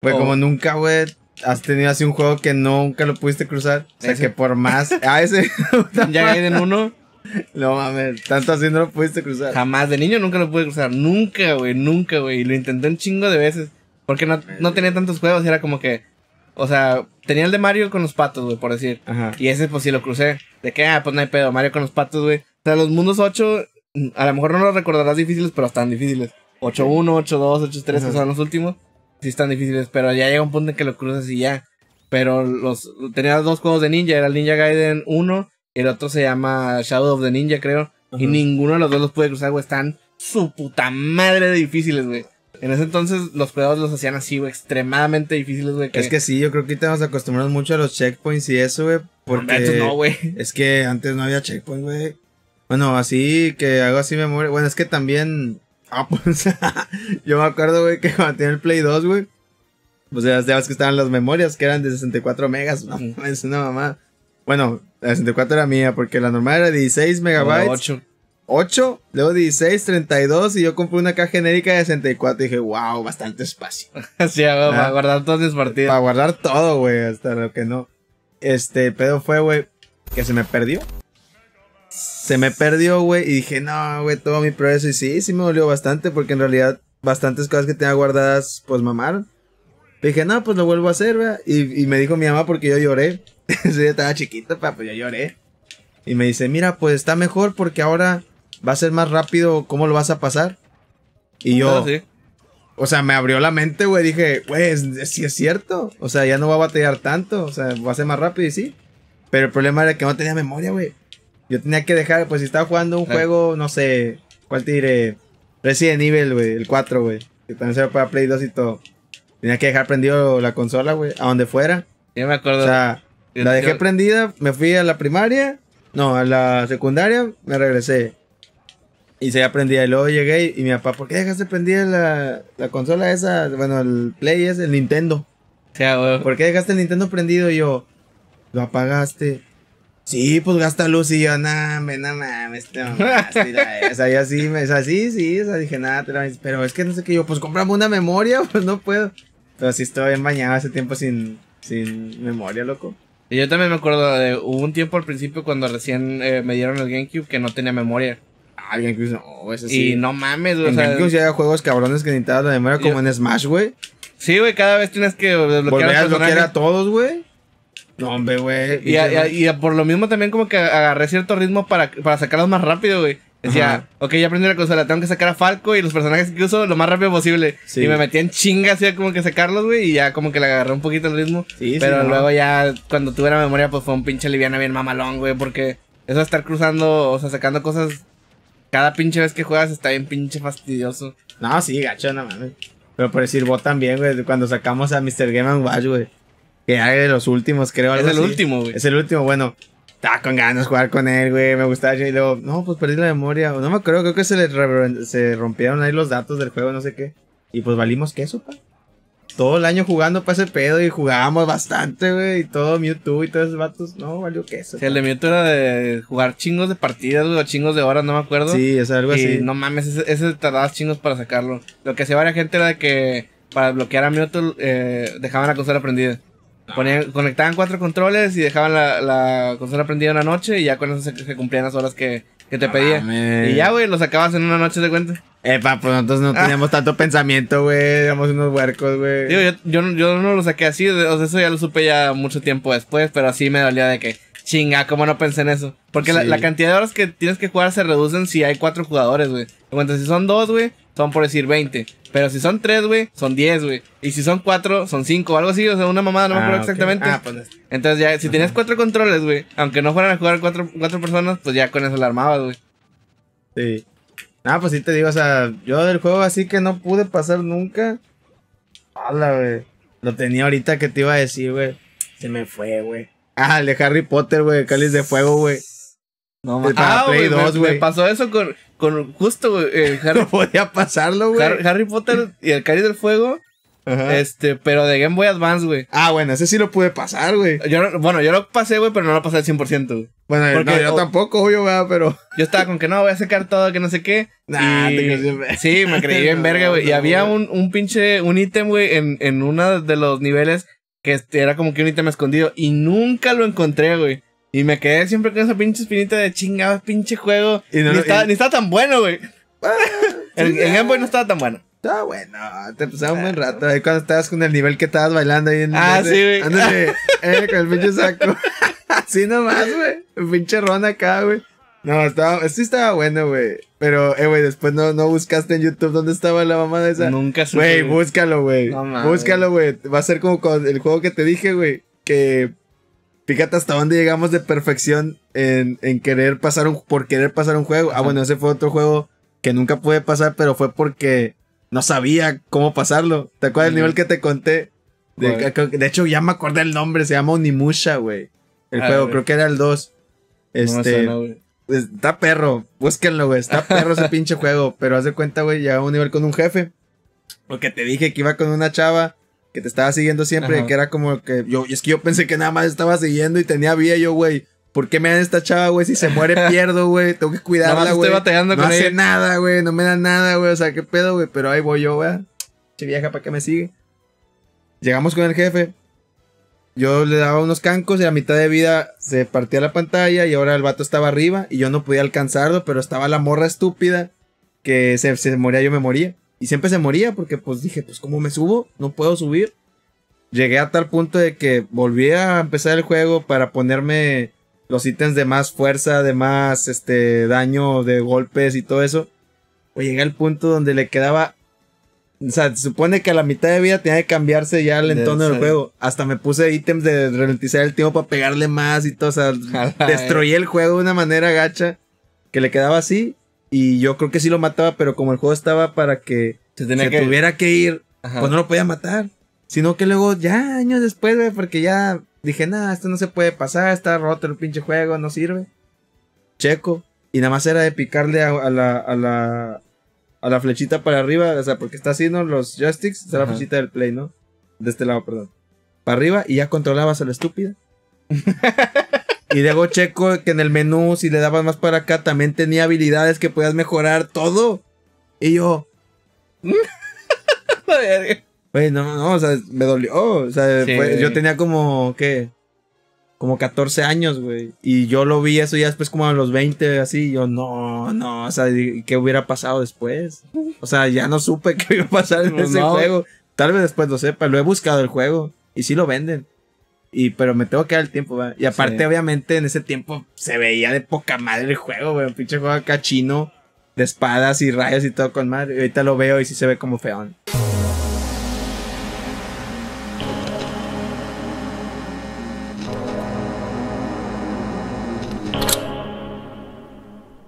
Güey, como oh. nunca, güey, has tenido así un juego que nunca lo pudiste cruzar. O sea, que por más. ah, ese. ya hay en uno. No mames, tanto así no lo pudiste cruzar. Jamás, de niño nunca lo pude cruzar. Nunca, güey, nunca, güey. Y Lo intenté un chingo de veces. Porque no, tenía tantos juegos, era como que. O sea, tenía el de Mario con los patos, güey, por decir. Ajá. Y ese, pues sí lo crucé. De que, ah, pues no hay pedo, Mario con los patos, güey. O sea, los mundos 8, a lo mejor no los recordarás difíciles, pero están difíciles. 8-1, 8-2, 8-3, que son los últimos sí están difíciles, pero ya llega un punto en que lo cruzas y ya. Pero los tenía dos juegos de ninja, era el Ninja Gaiden 1, el otro se llama Shadow of the Ninja, creo. Y ninguno de los dos los pude cruzar, güey. Están su puta madre de difíciles, güey. En ese entonces los juegos los hacían así, güey, extremadamente difíciles, güey. Es que sí, yo creo que ahorita nos mucho a los checkpoints y eso, güey. Porque no, güey. Es que antes no había checkpoints, güey. Bueno, así que hago así me memoria. Bueno, es que también Ah, pues yo me acuerdo, güey, que cuando tenía el Play 2, güey. Pues ya que estaban las memorias, que eran de 64 megas. No, es una mamá. Bueno, la 64 era mía, porque la normal era 16 megabytes. 8. luego 16, 32 y yo compré una caja genérica de 64 y dije, wow, bastante espacio. Así ah. para guardar todas mis partidas. Para guardar todo, güey, hasta lo que no. Este pedo fue, güey, que se me perdió se me perdió, güey. Y dije, no, güey, todo mi progreso. Y sí, sí me dolió bastante porque en realidad bastantes cosas que tenía guardadas, pues mamaron. Dije, no, pues lo vuelvo a hacer, güey. Y, me dijo mi mamá porque yo lloré. yo estaba chiquito, papá, pues yo lloré. Y me dice, mira, pues está mejor porque ahora va a ser más rápido cómo lo vas a pasar. Y yo... Ah, o sea, me abrió la mente, güey. Dije, güey, si sí es cierto. O sea, ya no va a batallar tanto. O sea, va a ser más rápido y sí. Pero el problema era que no tenía memoria, güey. Yo tenía que dejar, pues si estaba jugando un juego, no sé, ¿cuál te diré? Resident Evil, güey, el 4, güey. Que también se va para Play 2 y todo. Tenía que dejar prendido la consola, güey, a donde fuera. Yo me acuerdo. O sea, la dejé prendida, me fui a la primaria, no, a la secundaria, me regresé. Y se prendida. Y luego llegué y, mi papá, ¿por qué dejaste prendida la, la consola esa? Bueno, el Play es el Nintendo. O sea, güey. ¿Por qué dejaste el Nintendo prendido? Y yo, lo apagaste. Sí, pues gasta luz y yo, no, no mames, o sea, sí, sí, sí, o sea, dije, nada, pero es que no sé qué, yo, pues comprame una memoria, pues no puedo. Pero sí estoy bien bañado hace tiempo sin, sin memoria, loco. Y yo también me acuerdo de, un tiempo al principio cuando recién eh, me dieron el GameCube que no tenía memoria. Ah, GameCube no, eso sí. Y no mames, En GameCube ya había juegos cabrones que necesitaban la memoria como en Smash, güey. Sí, güey, cada vez tienes que desbloquear a a todos, güey. No, hombre, güey. Y, por lo mismo también como que agarré cierto ritmo para, para sacarlos más rápido, güey. Decía, ok, ya aprendí la consola, tengo que sacar a Falco y los personajes que uso lo más rápido posible. Y me metía en chingas, así como que sacarlos, güey, y ya como que le agarré un poquito el ritmo. Sí, pero luego ya, cuando tuve la memoria, pues fue un pinche liviana bien mamalón, güey, porque eso de estar cruzando, o sea, sacando cosas cada pinche vez que juegas está bien pinche fastidioso. No, sí, gacho, no mames. Pero por decir, vos también, güey, cuando sacamos a Mr. Game Watch, güey. Que hay de los últimos, creo. es el último, güey. Es el último, bueno. Estaba con ganas de jugar con él, güey. Me gustaba. Y luego, no, pues perdí la memoria. No me acuerdo, creo que se le se rompieron ahí los datos del juego, no sé qué. Y pues valimos queso, pa. Todo el año jugando para ese pedo y jugábamos bastante, güey. Y todo Mewtwo y todos esos vatos. No, valió queso. el de Mewtwo era de jugar chingos de partidas, güey, o chingos de horas, no me acuerdo. Sí, es algo y así. No mames, ese, chingos para sacarlo. Lo que hacía varia gente era de que para bloquear a Mewtwo eh, dejaban la consola prendida. Ponían, conectaban cuatro controles y dejaban la, la consola prendida una noche y ya con eso se, cumplían las horas que, te pedían pedía. Y ya, güey, lo sacabas en una noche de cuenta. Epa, pues nosotros no ah. teníamos tanto pensamiento, güey. Éramos unos huercos, güey. Digo, yo, yo, yo, no lo saqué así, o sea, eso ya lo supe ya mucho tiempo después, pero así me dolía de que, chinga, ¿cómo no pensé en eso? Porque la, la, cantidad de horas que tienes que jugar se reducen si hay cuatro jugadores, güey. cuenta, si son dos, güey, son por decir 20. Pero si son tres, güey, son diez, güey. Y si son cuatro, son cinco, o algo así, o sea, una mamada, no me ah, acuerdo exactamente. Ah, pues. Este. Entonces ya, si tienes tenías cuatro controles, güey, aunque no fueran a jugar cuatro, personas, pues ya con eso la armabas, güey. Sí. Ah, pues sí te digo, o sea, yo del juego así que no pude pasar nunca. Hala, güey. Lo tenía ahorita que te iba a decir, güey. Se me fue, güey. Ah, el de Harry Potter, güey, Cáliz de Fuego, güey. No Ah, Play 2, güey. me pasó eso con con justo eh, Harry, podía pasarlo, güey. Harry, Potter y el Cari del Fuego. Este, pero de Game Boy Advance, güey. Ah, bueno, ese sí lo pude pasar, güey. Yo bueno, yo lo pasé, güey, pero no lo pasé al 100%, Bueno, yo tampoco, güey, pero. Yo estaba con que no, voy a secar todo, que no sé qué. Nah, y... Sí, me creí en verga, güey. y había un, un, pinche, un ítem, güey, en, en uno de los niveles que este, era como que un ítem escondido. Y nunca lo encontré, güey. Y me quedé siempre con esa pinche espinita de chingada, pinche juego. Y no, ni, estaba, ni, estaba, tan bueno, güey. En ah, el, Game Boy no estaba tan bueno. Estaba bueno, te pasaba un buen rato. Ahí cuando estabas con el nivel que estabas bailando ahí en Ah, sí, güey. Ándale, eh, con el pinche saco. sí nomás, güey. Pinche ron acá, güey. No, estaba, sí estaba bueno, güey. Pero, eh, güey, después no, no buscaste en YouTube dónde estaba la mamada esa. Nunca supe. Güey, búscalo, güey. búscalo, güey. Va a ser como con el juego que te dije, güey. Que Fíjate hasta dónde llegamos de perfección en, querer pasar un, por querer pasar un juego. Ah, bueno, ese fue otro juego que nunca pude pasar, pero fue porque no sabía cómo pasarlo. ¿Te acuerdas del nivel que te conté? De, hecho, ya me acordé el nombre, se llama Onimusha, güey. El ah, juego, creo que era el 2. Este. está perro, búsquenlo, güey. Está perro ese pinche juego. Pero haz de cuenta, güey, ya a un nivel con un jefe. Porque te dije que iba con una chava que te estaba siguiendo siempre, que era como que yo, es que yo pensé que nada más estaba siguiendo y tenía vida yo, güey. ¿Por qué me dan esta chava, güey? Si se muere, pierdo, güey. Tengo que cuidarla, güey. No estoy hace nada, güey. No me da nada, güey. O sea, qué pedo, güey. Pero ahí voy yo, güey. Che vieja, ¿para qué me sigue? Llegamos con el jefe. Yo le daba unos cancos y a mitad de vida se partía la pantalla y ahora el vato estaba arriba y yo no podía alcanzarlo, pero estaba la morra estúpida que se, se moría, yo me moría. Y siempre se moría porque pues dije, pues como me subo, no puedo subir. Llegué a tal punto de que volví a empezar el juego para ponerme los ítems de más fuerza, de más este daño de golpes y todo eso. O pues, llegué al punto donde le quedaba o sea, se supone que a la mitad de vida tenía que cambiarse ya el entorno del juego. Hasta me puse ítems de ralentizar el tiempo para pegarle más y todo. O sea, destruí el juego de una manera gacha que le quedaba así. Y yo creo que sí lo mataba, pero como el juego estaba para que se, tuviera que ir, pues no lo podía matar. Sino que luego, ya años después, porque ya dije, nada, esto no se puede pasar, está roto el pinche juego, no sirve. Checo. Y nada más era de picarle a, la, a la a la flechita para arriba, o sea, porque está haciendo Los joysticks, está la flechita del play, ¿no? De este lado, perdón. Para arriba y ya controlabas a la estúpida. Y luego checo que en el menú, si le dabas más para acá, también tenía habilidades que podías mejorar todo. Y yo. no, no, o sea, me dolió. O sea, yo tenía como, ¿qué? Como 14 años, güey. Y yo lo vi eso ya después como a los 20, así. yo, no, no, o sea, ¿qué hubiera pasado después? O sea, ya no supe qué iba a pasar en pues ese juego. Tal vez después lo sepa, lo he buscado el juego. Y sí lo venden. Y, pero me tengo que dar el tiempo, Y aparte, obviamente, en ese tiempo se veía de poca madre el juego, güey. Un pinche juego cachino de espadas y rayos y todo con madre. Y ahorita lo veo y sí se ve como feón.